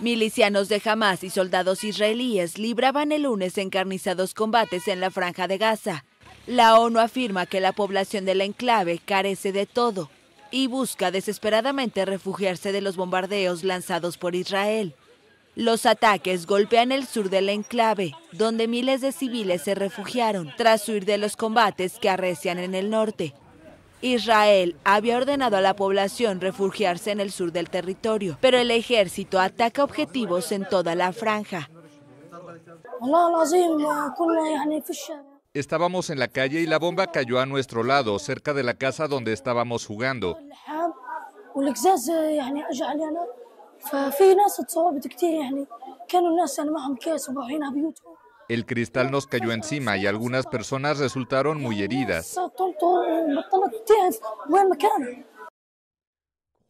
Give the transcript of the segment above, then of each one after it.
Milicianos de Hamas y soldados israelíes libraban el lunes encarnizados combates en la franja de Gaza. La ONU afirma que la población del enclave carece de todo y busca desesperadamente refugiarse de los bombardeos lanzados por Israel. Los ataques golpean el sur del enclave, donde miles de civiles se refugiaron tras huir de los combates que arrecian en el norte. Israel había ordenado a la población refugiarse en el sur del territorio, pero el ejército ataca objetivos en toda la franja. Estábamos en la calle y la bomba cayó a nuestro lado, cerca de la casa donde estábamos jugando. El cristal nos cayó encima y algunas personas resultaron muy heridas.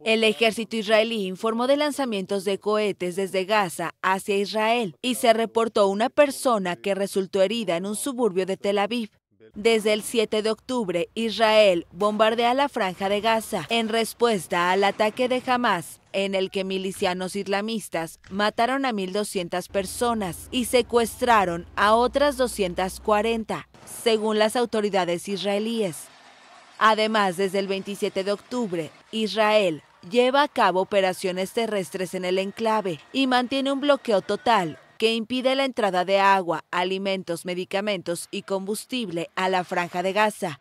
El ejército israelí informó de lanzamientos de cohetes desde Gaza hacia Israel y se reportó una persona que resultó herida en un suburbio de Tel Aviv. Desde el 7 de octubre, Israel bombardea la franja de Gaza en respuesta al ataque de Hamas, en el que milicianos islamistas mataron a 1.200 personas y secuestraron a otras 240, según las autoridades israelíes. Además, desde el 27 de octubre, Israel lleva a cabo operaciones terrestres en el enclave y mantiene un bloqueo total que impide la entrada de agua, alimentos, medicamentos y combustible a la franja de Gaza.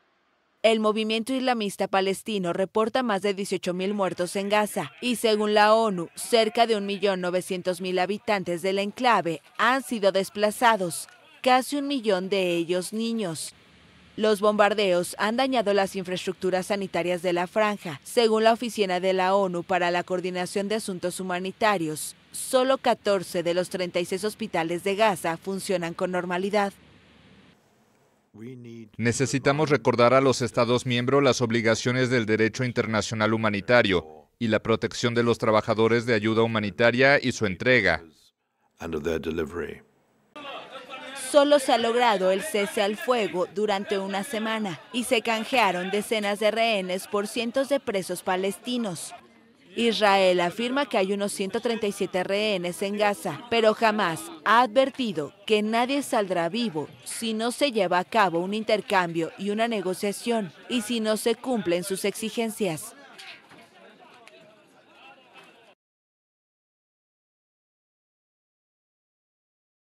El movimiento islamista palestino reporta más de 18.000 muertos en Gaza y según la ONU, cerca de 1.900.000 habitantes del enclave han sido desplazados, casi un millón de ellos niños. Los bombardeos han dañado las infraestructuras sanitarias de la franja, según la Oficina de la ONU para la Coordinación de Asuntos Humanitarios, solo 14 de los 36 hospitales de Gaza funcionan con normalidad. Necesitamos recordar a los Estados miembros las obligaciones del derecho internacional humanitario y la protección de los trabajadores de ayuda humanitaria y su entrega. Solo se ha logrado el cese al fuego durante una semana y se canjearon decenas de rehenes por cientos de presos palestinos. Israel afirma que hay unos 137 rehenes en Gaza, pero jamás ha advertido que nadie saldrá vivo si no se lleva a cabo un intercambio y una negociación y si no se cumplen sus exigencias.